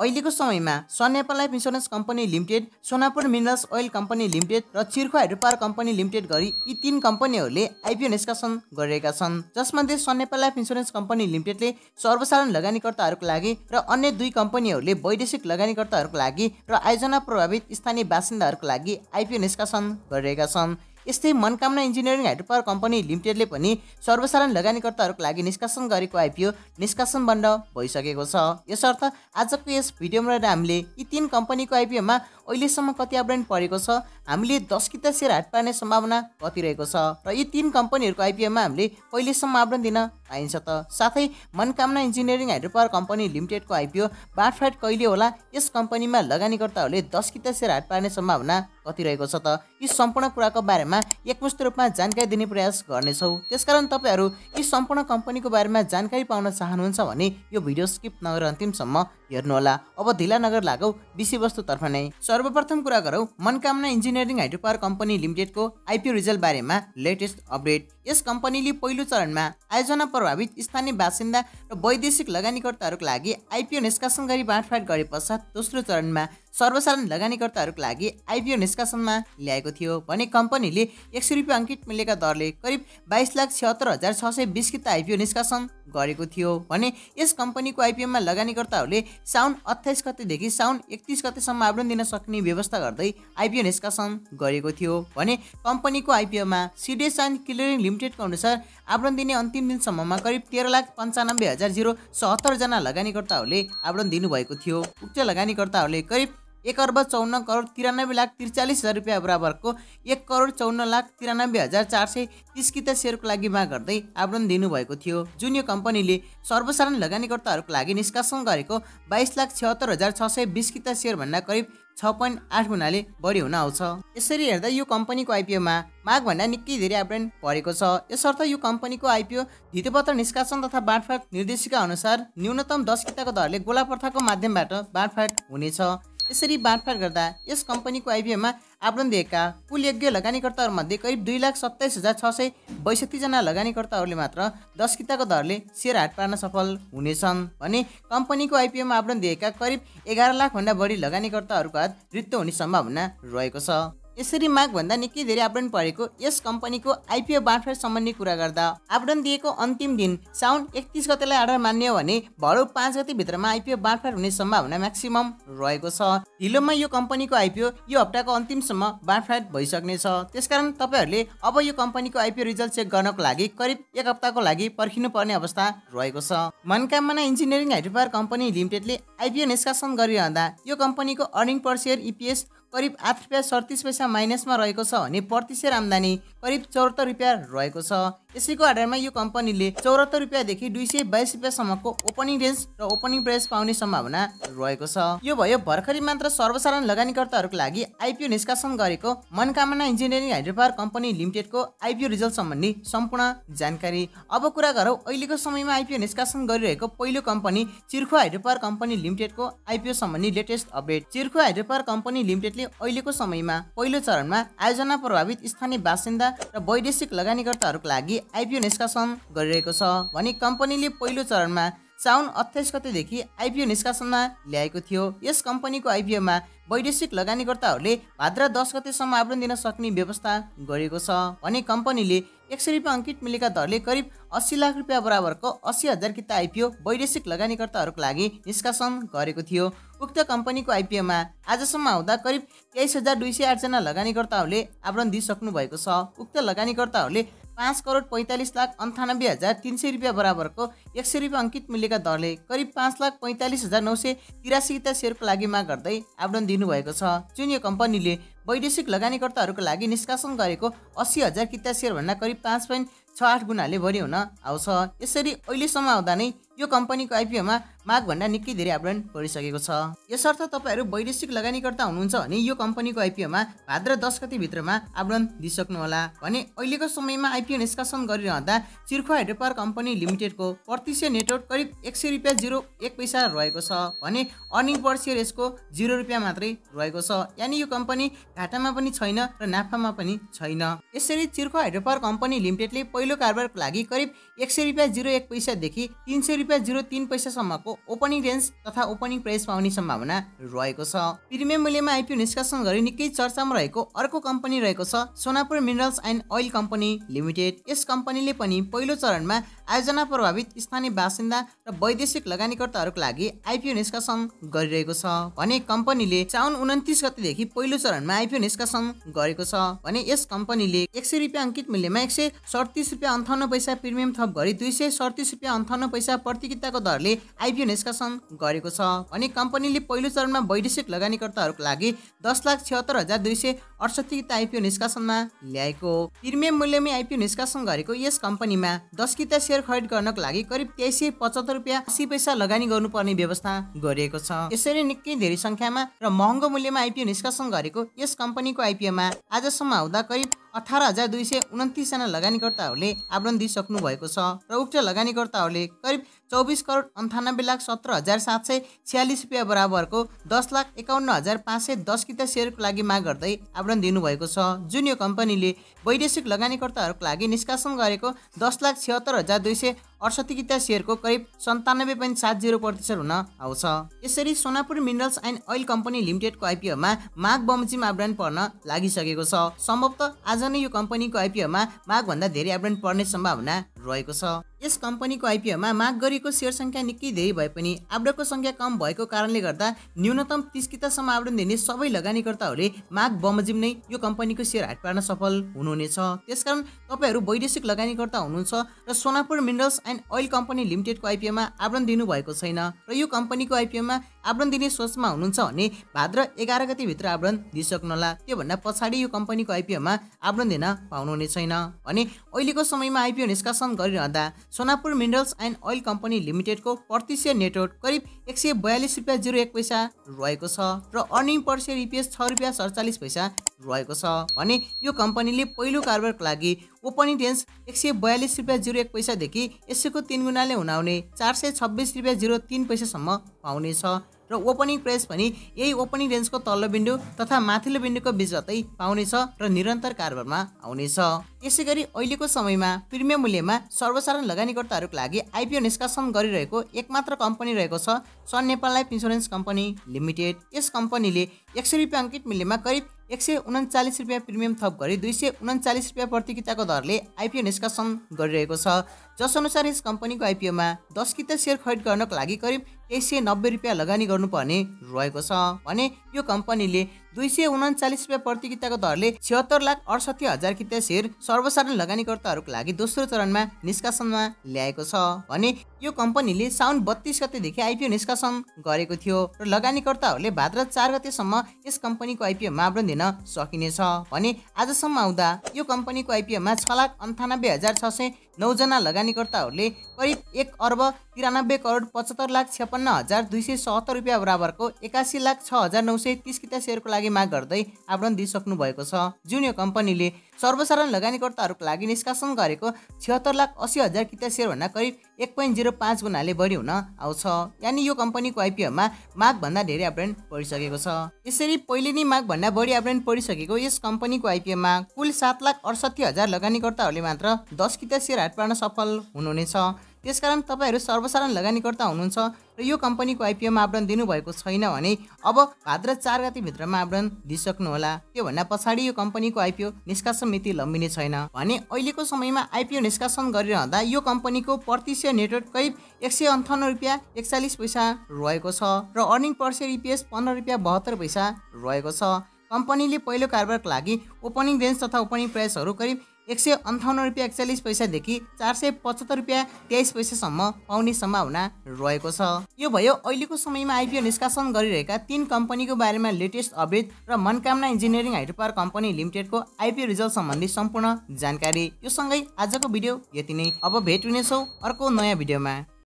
अहिलेको समयमा सन्यापा life insurance company limited Sonapur minerals oil company limited र चिर्खो हाइड्रो कम्पनी लिमिटेड गरी यी तीन कम्पनीहरूले आइपिओ निष्कासन गरेका छन् जसमध्ये सन्यापा लाइफ इन्सुरेन्स कम्पनी लिमिटेडले सर्वसाधारण लगानीकर्ताहरूको लागि र अन्य दुई कम्पनीहरूले वैदेशिक लगानीकर्ताहरूको लागि र आयोजना प्रभावित स्थानीय बासिन्दाहरूको लागि आइपिओ निष्कासन गरेका छन् यस्तै Manakamana engineering hydro power company लिमिटेडले पनि सर्वसाधारण लगानीकर्ताहरूको लागि निष्कासन गरेको आइपिओ निष्कासन बन्द भइसकेको छ यसर्थ आजको यस भिडियोमा रहेर हामीले यी तिन कम्पनीको आइपिओमा अहिलेसम्म कति आबरण परेको छ हामीले दस किता सेयर हाट पार्ने सम्भावना कति रहेको छ र यी तिन कम्पनीहरूको आइपिओमा हामीले अहिलेसम्म आबरण दिन पाइन्छ त साथै Manakamana engineering hydro power company लिमिटेडको आइपिओ बाँडफाँट कहिले होला यस कम्पनीमा लगानीकर्ताहरूले दस किता सेयर हाट पार्ने सम्भावना कति रहेको छ त यी सम्पूर्ण कुराको बारेमा एकमुष्ट रूपमा जानकारी दिने प्रयास गर्नेछौँ त्यसकारण तपाईँहरू यी सम्पूर्ण कम्पनीको बारेमा जानकारी पाउन चाहनुहुन्छ भने यो भिडियो स्किप नगरेर अन्तिमसम्म हेर्नुहोला अब ढिला नगर लागौ विषयवस्तुतर्फ नै सर्वप्रथम कुरा गरौँ Manakamana engineering hydro power company लिमिटेडको आइपिओ रिजल्ट बारेमा लेटेस्ट अपडेट यस कम्पनीले पहिलो चरणमा आयोजना प्रभावित स्थानीय बासिन्दा र वैदेशिक लगानीकर्ताहरूको लागि आइपिओ निष्कासन गरी बाँडफाँड गरे पश्चात दोस्रो चरणमा सर्वसाधारण लगानीकर्ताहरूको लागि आइपिओ निष्कासनमा ल्याएको थियो भने कम्पनीले एक सय रुपियाँ अङ्कित मूल्यका दरले करिब बाइस लाख छिहत्तर हजार छ सय बिस किता आइपिओ निष्कासन गरेको थियो भने यस कम्पनीको आइपिओमा लगानीकर्ताहरूले साउन अठाइस गतेदेखि साउन एकतिस गतेसम्म आवेदन दिन सक्ने व्यवस्था गर्दै आइपिओ निष्कासन गरेको थियो भने कम्पनीको आइपिओमा सिडेस एन्ड क्लियरिङ लिमिटेडको अनुसार आवेदन दिने अन्तिम दिनसम्ममा करिब तेह्र लाख पन्चानब्बे हजार जिरो सहत्तरजना लगानीकर्ताहरूले आवेदन दिनुभएको थियो उक्त लगानीकर्ताहरूले करिब एक अर्ब चौन्न करोड तिरानब्बे लाख त्रिचालिस हजार रुपियाँ बराबरको एक करोड चौन्न लाख तिरानब्बे हजार चार सय तिस किता सेयरको लागि माग गर्दै आवेदन दिनुभएको थियो जुन यो कम्पनीले सर्वसाधारण लगानीकर्ताहरूको लागि निष्कासन गरेको बाइस लाख छत्तर हजार छ सय बिस किता सेयरभन्दा करिब छ पोइन्ट आठ गुणाले बढी हुन आउँछ यसरी हेर्दा यो कम्पनीको आइपिओमा मागभन्दा निकै धेरै आवेदन परेको छ यसर्थ यो कम्पनीको आइपिओ धितोपत्र निष्कासन तथा बाँडफाँट निर्देशिका अनुसार न्यूनतम दस किताको दरले गोला प्रथाको माध्यमबाट बाँडफाँट हुनेछ यसरी बाँडफाँड गर्दा यस कम्पनीको आइपिएममा आवेदन दिएका कुल यज्ञ लगानीकर्ताहरूमध्ये करिब दुई लाख सत्ताइस हजार छ सय बैसठीजना लगानीकर्ताहरूले मात्र दस किताको दरले सेयर हाट पार्न सफल हुनेछन् भने कम्पनीको आइपिएममा आवेदन दिएका करिब एघार लाखभन्दा बढी लगानीकर्ताहरूको हात मृत्यु हुने सम्भावना रहेको छ यसरी मागभन्दा निकै धेरै आवरण परेको यस कम्पनीको आइपिओ बाँडफाँड सम्बन्धी कुरा गर्दा आवरण दिएको अन्तिम दिन साउन एकतिस गतेलाई आर्डर मान्यो भने भरौ पाँच गते भित्रमा आइपिओ बाँडफाँड हुने सम्भावना म्याक्सिमम रहेको छ ढिलोमा यो कम्पनीको आइपिओ यो हप्ताको अन्तिमसम्म बाँडफाँड भइसक्नेछ त्यसकारण तपाईँहरूले अब यो कम्पनीको आइपिओ रिजल्ट चेक गर्नको लागि करिब एक हप्ताको लागि पर्खिनुपर्ने अवस्था रहेको छ मनकामना इन्जिनियरिङ हाइड्रोपावर कम्पनी लिमिटेडले आइपिओ निष्कासन गरिरहँदा यो कम्पनीको अर्निङ पर सेयर इपिएस करिब आठ रुपियाँ सडतिस पैसा माइनसमा रहेको छ भने प्रतिशेयर आम्दानी करिब चौहत्तर रुपियाँ रहेको छ यसैको आधारमा यो कम्पनीले चौरात्तर रुपियाँदेखि दुई सय बाइस रुपियाँसम्मको ओपनिङ रेन्ज र ओपनिङ प्राइस पाउने सम्भावना रहेको छ यो भयो भर्खरै मात्र सर्वसाधारण लगानीकर्ताहरूको लागि आइपिओ निष्कासन गरेको मनकामना इन्जिनियरिङ हाइड्रो कम्पनी लिमिटेडको आइपिओ रिजल्ट सम्बन्धी सम्पूर्ण जानकारी अब कुरा गरौँ अहिलेको समयमा आइपिओ निष्कासन गरिरहेको पहिलो कम्पनी चिर्खु हाइड्रो कम्पनी लिमिटेडको आइपिओ सम्बन्धी latest update Chirkhu hydro company लिमिटेडले अहिलेको समयमा पहिलो चरणमा आयोजना प्रभावित स्थानीय बासिन्दा र वैदेशिक लगानीकर्ताहरूको लागि आइपिओ निष्कासन गरिरहेको छ भने कम्पनीले पहिलो चरणमा साउन अठाइस गतेदेखि आइपिओ निष्कासनमा ल्याएको थियो यस कम्पनीको आइपिओमा वैदेशिक लगानीकर्ताहरूले भाद्र दस गतेसम्म आवेदन दिन सक्ने व्यवस्था गरेको छ भने कम्पनीले एक सय रुपियाँ अङ्कित मिलेका दरले करिब अस्सी लाख रुपियाँ बराबरको अस्सी हजार किता आइपिओ वैदेशिक लगानीकर्ताहरूको लागि निष्कासन गरेको थियो उक्त कम्पनीको आइपिओमा आजसम्म आउँदा करिब तेइस हजार दुई सय आठजना लगानीकर्ताहरूले आवेदन दिइसक्नु भएको छ उक्त लगानीकर्ताहरूले पाँच करोड पैँतालिस लाख अन्ठानब्बे हजार तिन सय रुपियाँ बराबरको एक सय रुपियाँ अङ्कित मूल्यका दरले करिब पाँच लाख पैँतालिस हजार नौ सय तिरासीता सेयरको लागि माग गर्दै आवेदन दिनुभएको छ जुन यो कम्पनीले वैदेशिक लगानीकर्ताहरूको लागि निष्कासन गरेको अस्सी हजार किता सेयरभन्दा करिब पाँच पोइन्ट छ आठ गुणाले बढी हुन आउँछ यसरी अहिलेसम्म आउँदा नै यो कम्पनीको आइपिओमा मागभन्दा निकै धेरै आवरण बढिसकेको छ यसर्थ तपाईँहरू वैदेशिक लगानीकर्ता हुनुहुन्छ भने यो कम्पनीको आइपिओमा भाद्र दस गतिभित्रमा आवरण दिइसक्नुहोला भने अहिलेको समयमा आइपिओ निष्कासन गरिरहँदा चिर्खो हाइड्रोपावर कम्पनी लिमिटेडको प्रतिशय नेटवर्क करिब एक सय रुपियाँ जिरो एक पैसा रहेको छ भने अर्निङ पर सेयर यसको जिरो रुपियाँ मात्रै रहेको छ यानि यो कम्पनी घाटामा पनि छैन र नाफामा पनि छैन यसरी चिर्को हाइड्रोपावर कम्पनी लिमिटेडले पहिलो कारोबारको लागि करिब एक सय रुपियाँ जिरो एक पैसादेखि तिन सय रुपियाँ जिरो तिन पैसासम्मको ओपनिङ रेन्ज तथा ओपनिङ प्राइस पाउने सम्भावना रहेको छ प्रिमियम मूल्यमा आइपिओ निष्कासन गरी निकै चर्चामा रहेको अर्को कम्पनी रहेको छ Sonapur Minerals and Oil company Limited यस कम्पनीले पनि पहिलो चरणमा आयोजना प्रभावित स्थानीय बासिन्दा र वैदेशिक लगानीकर्ताहरूको लागि आइपिओ निष्कासन गरिरहेको छ भने कम्पनीले साउन उन्तिस गतिदेखि पहिलो चरणमा आइपिओ निष्कासन गरेको छ भने यस कम्पनीले एक सय रुपियाँ अङ्कित मूल्यमा एक सय सडतिस रुपियाँ अन्ठाउन्न पैसा प्रिमियम थप गरी दुई सय सडतिस रुपियाँ अन्ठाउन्न पैसा प्रतियोगिताको दरले आइपिओ निष्कासन गरेको छ भने कम्पनीले पहिलो चरणमा वैदेशिक लगानीकर्ताहरूको लागि दस लाख छिहत्तर हजार दुई सय अडसठी आइपिओ निष्कासनमा ल्याएको प्रिमियम मूल्यमै आइपिओ निष्कासन गरेको यस कम्पनीमा दस किता सेयर खरिद गर्नको लागि करिब तेइस सय पचहत्तर रुपियाँ अस्सी पैसा लगानी गर्नुपर्ने व्यवस्था गरिएको छ यसरी निकै धेरै सङ्ख्यामा र महँगो मूल्यमा आइपिओ निष्कासन गरेको यस यस कम्पनीको आइपिओमा आजसम्म हुँदा करिब अठार हजार दुई सय उन्तिसजना लगानीकर्ताहरूले आवरण दिइसक्नु भएको छ र उक्त लगानीकर्ताहरूले करिब चौबिस करोड अन्ठानब्बे लाख सत्र हजार सात सय छ्यालिस रुपियाँ बराबरको दस लाख एकाउन्न हजार पाँच सय दस किता सेयरको लागि माग गर्दै आवरण दिनुभएको छ जुन यो कम्पनीले वैदेशिक लगानीकर्ताहरूको लागि निष्कासन गरेको दस लाख छिहत्तर हजार दुई सय अडसठी किता सेयरको करिब सन्तानब्बे पोइन्ट सात जिरो प्रतिशत हुन आउँछ यसरी Sonapur Minerals and Oil Company लिमिटेडको आइपिओमा माघ बमोजिम आब्रान्ड पर्न लागिसकेको छ सम्भवत आज नै यो कम्पनीको आइपिओमा माघभन्दा धेरै आब्रान्ड पर्ने सम्भावना रहेको छ यस कम्पनीको आइपिओमा माग गरिएको सेयर सङ्ख्या निकै धेरै भए पनि आवडको सङ्ख्या कम भएको कारणले गर्दा न्यूनतम तिस कितासम्म आवडन दिने सबै लगानीकर्ताहरूले माग बमोजिम नै यो कम्पनीको सेयर हाट पार्न सफल हुनुहुनेछ त्यसकारण तपाईँहरू वैदेशिक लगानीकर्ता हुनुहुन्छ र Sonapur Minerals and Oil Company लिमिटेडको आइपिओमा आवरण दिनुभएको छैन र यो कम्पनीको आइपिओमा आवरण दिने सोचमा हुनुहुन्छ भने भाद्र एघार गतिभित्र आवरण दिइसक्नुहोला त्योभन्दा पछाडि यो कम्पनीको आइपिओमा आवरण दिन पाउनुहुने छैन भने अहिलेको समयमा आइपिओ निष्कासन गरिरहँदा Sonapur Minerals and Oil Company लिमिटेडको प्रतिशय नेटवर्क करिब एक सय बयालिस रुपियाँ जिरो एक पैसा रहेको छ र अर्निङ पर सेयर इपिएस छ रुपियाँ सडचालिस पैसा रहेको छ भने यो कम्पनीले पहिलो कारोबारको लागि ओपनिङ डेन्स एक सय बयालिस रुपियाँ जिरो एक पैसादेखि यसको तिन गुणाले हुनाउने चार सय छब्बिस रुपियाँ जिरो तिन पैसासम्म पाउनेछ र ओपनिङ प्रेस पनि यही ओपनिङ रेन्जको तल्लो बिन्दु तथा माथिल्लो बिन्दुको बिचतै पाउनेछ र निरन्तर कारोबारमा आउनेछ यसै गरी अहिलेको समयमा प्रिमियम मूल्यमा सर्वसाधारण लगानीकर्ताहरूको लागि आइपिओ निष्कासन गरिरहेको एकमात्र कम्पनी रहेको छ Sun Nepal Life insurance company Limited यस कम्पनीले एक सय रुपियाँ अङ्कित मूल्यमा करिब एक सय उन्चालिस रुपियाँ प्रिमियम थप गरी दुई सय उन्चालिस रुपियाँ प्रतिकिताको दरले आइपिओ निष्कासन गरिरहेको छ जसअनुसार यस कम्पनीको आइपिओमा दस किता सेयर खरिद गर्नको लागि करिब तेइस सय नब्बे रुपियाँ लगानी गर्नुपर्ने रहेको छ भने यो कम्पनीले दुई सय उन्चालिस रुपियाँ प्रति किताको दरले छिहत्तर लाख अडसठी हजार किता सेयर सर्वसाधारण लगानीकर्ताहरूको लागि दोस्रो चरणमा निष्कासनमा ल्याएको छ भने यो कम्पनीले साउन बत्तिस गतेदेखि आइपिओ निष्कासन गरेको थियो र लगानीकर्ताहरूले भाद्र चार गतेसम्म यस कम्पनीको आइपिओ मावरण दिन सकिनेछ भने आजसम्म आउँदा यो कम्पनीको आइपिओमा छ लाख अन्ठानब्बे हजार छ सय नौजना लगानीकर्ताहरूले करिब एक अर्ब तिरानब्बे करोड पचहत्तर लाख छ्यापन्न हजार दुई सय सहत्तर रुपियाँ बराबरको एकासी लाख छ हजार नौ सय तिस किता सेयरको लागि माग गर्दै आवरण दिइसक्नु भएको छ जुन यो कम्पनीले सर्वसाधारण लगानीकर्ताहरूको लागि निष्कासन गरेको छिहत्तर लाख अस्सी हजार किता सेयरभन्दा करिब एक पोइन्ट जिरो पाँच गुणाले बढी हुन आउँछ यानि यो कम्पनीको आइपिओमा मागभन्दा धेरै एब्रेन्ट परिसकेको छ यसरी पहिले नै मागभन्दा बढी एब्रेन्ट परिसकेको यस कम्पनीको आइपिओमा कुल सात लाख अडसठी हजार लगानीकर्ताहरूले मात्र दस किता सेयर हाट पार्न सफल हुनुहुनेछ त्यसकारण तपाईँहरू सर्वसाधारण लगानीकर्ता हुनुहुन्छ र यो कम्पनीको आइपिओ मापदण्ड दिनुभएको छैन भने अब भाद्र चार गतिभित्र मापदण्ड दिइसक्नुहोला त्योभन्दा पछाडि यो कम्पनीको आइपिओ निष्कासन मिति लम्बिने छैन भने अहिलेको समयमा आइपिओ निष्कासन गरिरहँदा यो कम्पनीको प्रतिशय नेटवर्क करिब एक सय अन्ठाउन्न रुपियाँ एकचालिस पैसा रहेको छ र अर्निङ पर इपिएस पन्ध्र रुपियाँ बहत्तर पैसा रहेको छ कम्पनीले पहिलो कारोबारको लागि ओपनिङ रेन्ज तथा ओपनिङ प्राइसहरू करिब एक सय अन्ठाउन्न रुपियाँ एकचालिस पैसादेखि चार सय पचहत्तर रुपियाँ तेइस पैसासम्म पाउने सम्भावना रहेको छ यो भयो अहिलेको समयमा आइपिओ निष्कासन गरिरहेका तिन कम्पनीको बारेमा लेटेस्ट अपडेट र मनकामना इन्जिनियरिङ हाइड्रो कम्पनी लिमिटेडको आइपिओ रिजल्ट सम्बन्धी सम्पूर्ण जानकारी यो सँगै आजको भिडियो यति नै अब भेट हुनेछौँ अर्को नयाँ भिडियोमा